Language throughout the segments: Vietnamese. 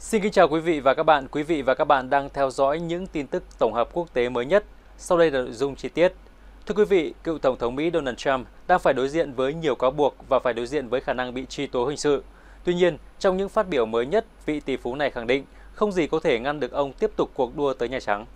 Xin kính chào quý vị và các bạn. Quý vị và các bạn đang theo dõi những tin tức tổng hợp quốc tế mới nhất. Sau đây là nội dung chi tiết. Thưa quý vị, cựu Tổng thống Mỹ Donald Trump đang phải đối diện với nhiều cáo buộc và phải đối diện với khả năng bị truy tố hình sự. Tuy nhiên, trong những phát biểu mới nhất, vị tỷ phú này khẳng định không gì có thể ngăn được ông tiếp tục cuộc đua tới Nhà Trắng.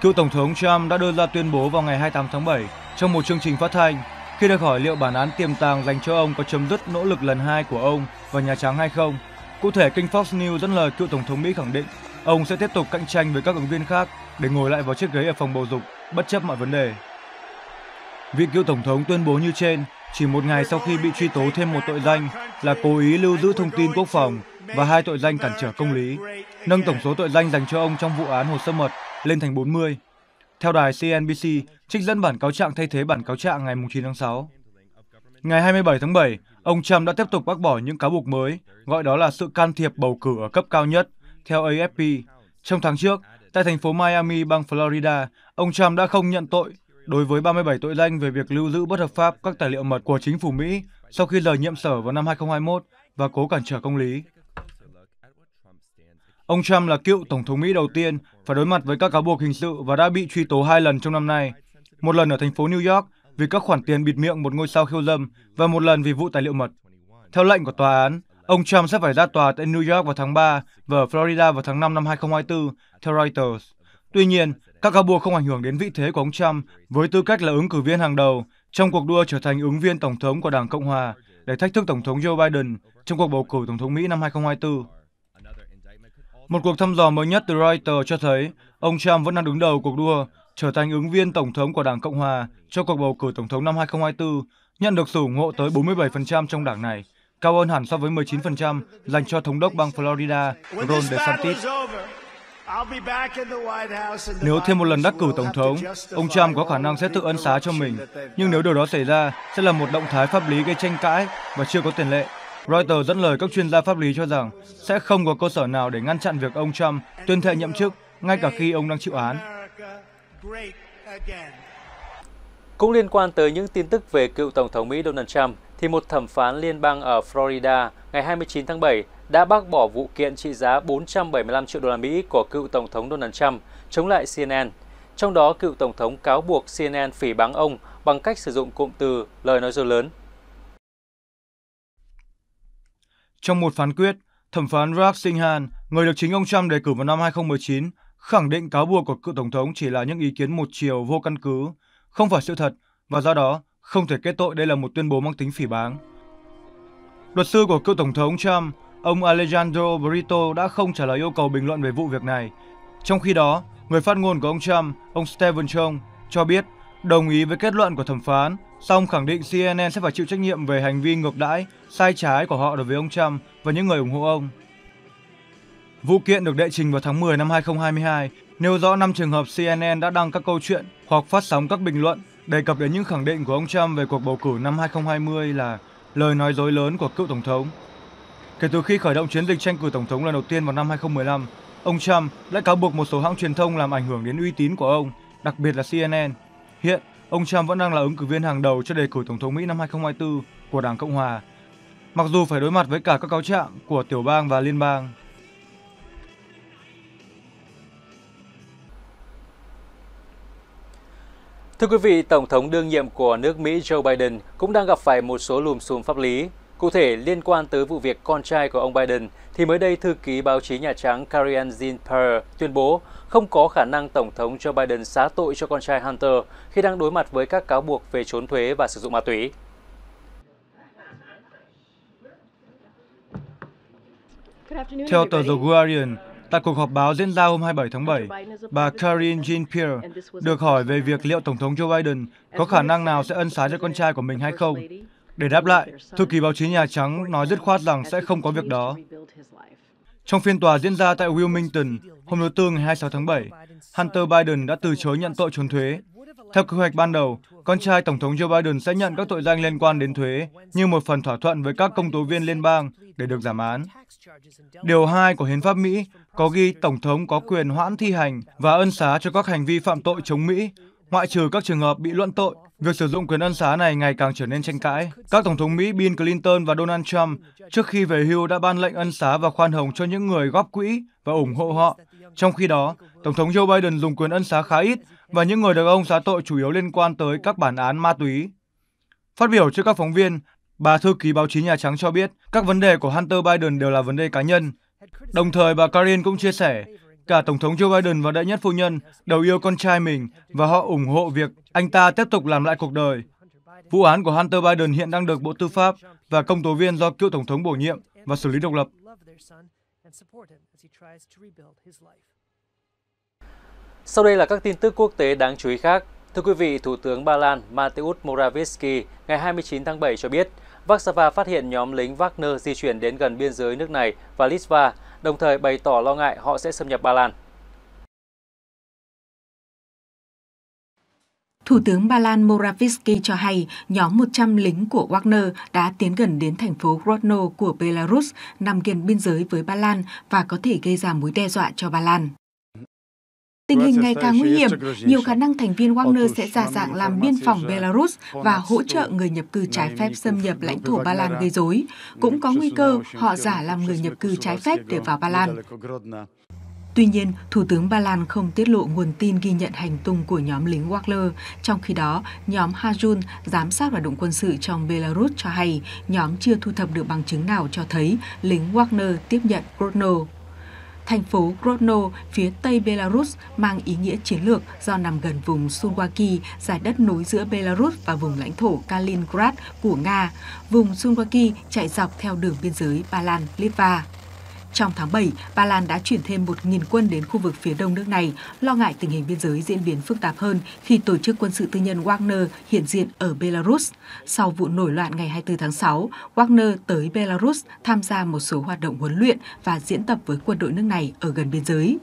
Cựu Tổng thống Trump đã đưa ra tuyên bố vào ngày 28 tháng 7 trong một chương trình phát thanh khi được hỏi liệu bản án tiềm tàng dành cho ông có chấm dứt nỗ lực lần hai của ông và Nhà Trắng hay không, cụ thể kênh Fox News dẫn lời cựu Tổng thống Mỹ khẳng định ông sẽ tiếp tục cạnh tranh với các ứng viên khác để ngồi lại vào chiếc ghế ở phòng bầu dục bất chấp mọi vấn đề. Vị cựu Tổng thống tuyên bố như trên chỉ một ngày sau khi bị truy tố thêm một tội danh là cố ý lưu giữ thông tin quốc phòng và hai tội danh cản trở công lý, nâng tổng số tội danh dành cho ông trong vụ án hồ sơ mật lên thành 40 theo đài CNBC, trích dẫn bản cáo trạng thay thế bản cáo trạng ngày 9 tháng 6. Ngày 27 tháng 7, ông Trump đã tiếp tục bác bỏ những cáo buộc mới, gọi đó là sự can thiệp bầu cử ở cấp cao nhất, theo AFP. Trong tháng trước, tại thành phố Miami, bang Florida, ông Trump đã không nhận tội đối với 37 tội danh về việc lưu giữ bất hợp pháp các tài liệu mật của chính phủ Mỹ sau khi rời nhiệm sở vào năm 2021 và cố cản trở công lý. Ông Trump là cựu tổng thống Mỹ đầu tiên phải đối mặt với các cáo buộc hình sự và đã bị truy tố hai lần trong năm nay. Một lần ở thành phố New York vì các khoản tiền bịt miệng một ngôi sao khiêu dâm và một lần vì vụ tài liệu mật. Theo lệnh của tòa án, ông Trump sẽ phải ra tòa tại New York vào tháng 3 và ở Florida vào tháng 5 năm 2024, theo Reuters. Tuy nhiên, các cáo buộc không ảnh hưởng đến vị thế của ông Trump với tư cách là ứng cử viên hàng đầu trong cuộc đua trở thành ứng viên tổng thống của Đảng Cộng hòa để thách thức Tổng thống Joe Biden trong cuộc bầu cử Tổng thống Mỹ năm 2024. Một cuộc thăm dò mới nhất từ Reuters cho thấy ông Trump vẫn đang đứng đầu cuộc đua trở thành ứng viên tổng thống của Đảng Cộng hòa cho cuộc bầu cử tổng thống năm 2024, nhận được sự ủng hộ tới 47% trong đảng này, cao hơn hẳn so với 19% dành cho thống đốc bang Florida Ron DeSantis. Nếu thêm một lần đắc cử tổng thống, ông Trump có khả năng sẽ tự ân xá cho mình, nhưng nếu điều đó xảy ra, sẽ là một động thái pháp lý gây tranh cãi và chưa có tiền lệ. Reuters dẫn lời các chuyên gia pháp lý cho rằng sẽ không có cơ sở nào để ngăn chặn việc ông Trump tuyên thệ nhậm chức ngay cả khi ông đang chịu án. Cũng liên quan tới những tin tức về cựu Tổng thống Mỹ Donald Trump, thì một thẩm phán liên bang ở Florida ngày 29 tháng 7 đã bác bỏ vụ kiện trị giá 475 triệu đô la Mỹ của cựu Tổng thống Donald Trump chống lại CNN. Trong đó, cựu Tổng thống cáo buộc CNN phỉ báng ông bằng cách sử dụng cụm từ lời nói dối lớn Trong một phán quyết, thẩm phán Raj Singhan, người được chính ông Trump đề cử vào năm 2019, khẳng định cáo buộc của cựu tổng thống chỉ là những ý kiến một chiều vô căn cứ, không phải sự thật và do đó không thể kết tội đây là một tuyên bố mang tính phỉ báng. Luật sư của cựu tổng thống Trump, ông Alejandro Brito đã không trả lời yêu cầu bình luận về vụ việc này. Trong khi đó, người phát ngôn của ông Trump, ông Stephen Chung, cho biết đồng ý với kết luận của thẩm phán song khẳng định CNN sẽ phải chịu trách nhiệm về hành vi ngược đãi, sai trái của họ đối với ông Trump và những người ủng hộ ông. Vụ kiện được đệ trình vào tháng 10 năm 2022, nêu rõ 5 trường hợp CNN đã đăng các câu chuyện hoặc phát sóng các bình luận đề cập đến những khẳng định của ông Trump về cuộc bầu cử năm 2020 là lời nói dối lớn của cựu tổng thống. Kể từ khi khởi động chiến dịch tranh cử tổng thống lần đầu tiên vào năm 2015, ông Trump đã cáo buộc một số hãng truyền thông làm ảnh hưởng đến uy tín của ông, đặc biệt là CNN. Hiện, ông Trump vẫn đang là ứng cử viên hàng đầu cho đề cử Tổng thống Mỹ năm 2024 của Đảng Cộng Hòa, mặc dù phải đối mặt với cả các cáo trạng của tiểu bang và liên bang. Thưa quý vị, Tổng thống đương nhiệm của nước Mỹ Joe Biden cũng đang gặp phải một số lùm xùm pháp lý Cụ thể, liên quan tới vụ việc con trai của ông Biden, thì mới đây thư ký báo chí Nhà Trắng Karine Jean-Pierre tuyên bố không có khả năng Tổng thống Joe Biden xá tội cho con trai Hunter khi đang đối mặt với các cáo buộc về trốn thuế và sử dụng ma túy. Theo tờ The Guardian, tại cuộc họp báo diễn ra hôm 27 tháng 7, bà Karine Jean-Pierre được hỏi về việc liệu Tổng thống Joe Biden có khả năng nào sẽ ân xá cho con trai của mình hay không. Để đáp lại, thư ký báo chí Nhà Trắng nói dứt khoát rằng sẽ không có việc đó. Trong phiên tòa diễn ra tại Wilmington hôm thứ Tư ngày 26 tháng 7, Hunter Biden đã từ chối nhận tội trốn thuế. Theo kế hoạch ban đầu, con trai Tổng thống Joe Biden sẽ nhận các tội danh liên quan đến thuế như một phần thỏa thuận với các công tố viên liên bang để được giảm án. Điều 2 của Hiến pháp Mỹ có ghi Tổng thống có quyền hoãn thi hành và ân xá cho các hành vi phạm tội chống Mỹ, ngoại trừ các trường hợp bị luận tội Việc sử dụng quyền ân xá này ngày càng trở nên tranh cãi. Các Tổng thống Mỹ Bill Clinton và Donald Trump trước khi về hưu đã ban lệnh ân xá và khoan hồng cho những người góp quỹ và ủng hộ họ. Trong khi đó, Tổng thống Joe Biden dùng quyền ân xá khá ít và những người được ông xá tội chủ yếu liên quan tới các bản án ma túy. Phát biểu trước các phóng viên, bà thư ký báo chí Nhà Trắng cho biết các vấn đề của Hunter Biden đều là vấn đề cá nhân. Đồng thời, bà Karin cũng chia sẻ Cả Tổng thống Joe Biden và đệ nhất phu nhân đều yêu con trai mình và họ ủng hộ việc anh ta tiếp tục làm lại cuộc đời. Vụ án của Hunter Biden hiện đang được Bộ Tư pháp và công tố viên do cựu Tổng thống bổ nhiệm và xử lý độc lập. Sau đây là các tin tức quốc tế đáng chú ý khác. Thưa quý vị, Thủ tướng Ba Lan Mateusz Morawiecki ngày 29 tháng 7 cho biết, Warsaw phát hiện nhóm lính Wagner di chuyển đến gần biên giới nước này và Litva đồng thời bày tỏ lo ngại họ sẽ xâm nhập Ba Lan. Thủ tướng Ba Lan Morawiecki cho hay nhóm 100 lính của Wagner đã tiến gần đến thành phố Grodno của Belarus nằm gần biên giới với Ba Lan và có thể gây ra mối đe dọa cho Ba Lan. Tình hình ngày càng nguy hiểm, nhiều khả năng thành viên Wagner sẽ giả dạng làm biên phòng Belarus và hỗ trợ người nhập cư trái phép xâm nhập lãnh thổ Ba Lan gây rối. Cũng có nguy cơ họ giả làm người nhập cư trái phép để vào Ba Lan. Tuy nhiên, Thủ tướng Ba Lan không tiết lộ nguồn tin ghi nhận hành tung của nhóm lính Wagner. Trong khi đó, nhóm Hajun, giám sát hoạt động quân sự trong Belarus cho hay nhóm chưa thu thập được bằng chứng nào cho thấy lính Wagner tiếp nhận Grodno. Thành phố Grodno phía tây Belarus mang ý nghĩa chiến lược do nằm gần vùng Sunwaki, giải đất nối giữa Belarus và vùng lãnh thổ Kaliningrad của Nga. Vùng Sunwaki chạy dọc theo đường biên giới Ba Lan-Litva. Trong tháng 7, Ba Lan đã chuyển thêm 1.000 quân đến khu vực phía đông nước này, lo ngại tình hình biên giới diễn biến phức tạp hơn khi tổ chức quân sự tư nhân Wagner hiện diện ở Belarus. Sau vụ nổi loạn ngày 24 tháng 6, Wagner tới Belarus tham gia một số hoạt động huấn luyện và diễn tập với quân đội nước này ở gần biên giới.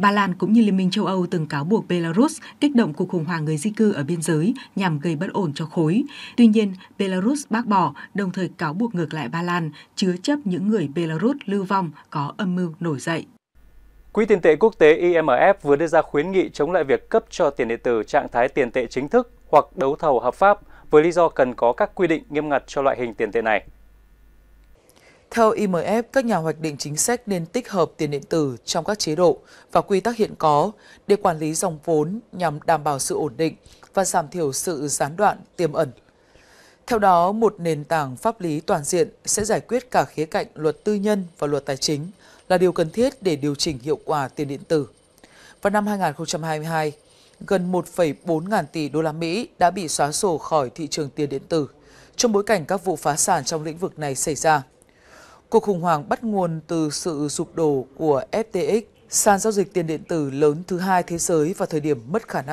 Ba Lan cũng như Liên minh châu Âu từng cáo buộc Belarus kích động cuộc khủng hoảng người di cư ở biên giới nhằm gây bất ổn cho khối. Tuy nhiên, Belarus bác bỏ, đồng thời cáo buộc ngược lại Ba Lan chứa chấp những người Belarus lưu vong có âm mưu nổi dậy. Quỹ tiền tệ quốc tế IMF vừa đưa ra khuyến nghị chống lại việc cấp cho tiền điện tử trạng thái tiền tệ chính thức hoặc đấu thầu hợp pháp với lý do cần có các quy định nghiêm ngặt cho loại hình tiền tệ này. Theo IMF, các nhà hoạch định chính sách nên tích hợp tiền điện tử trong các chế độ và quy tắc hiện có để quản lý dòng vốn nhằm đảm bảo sự ổn định và giảm thiểu sự gián đoạn tiềm ẩn. Theo đó, một nền tảng pháp lý toàn diện sẽ giải quyết cả khía cạnh luật tư nhân và luật tài chính là điều cần thiết để điều chỉnh hiệu quả tiền điện tử. Vào năm 2022, gần 1,4 ngàn tỷ đô la Mỹ đã bị xóa sổ khỏi thị trường tiền điện tử trong bối cảnh các vụ phá sản trong lĩnh vực này xảy ra. Cuộc khủng hoảng bắt nguồn từ sự sụp đổ của FTX, sàn giao dịch tiền điện tử lớn thứ hai thế giới vào thời điểm mất khả năng.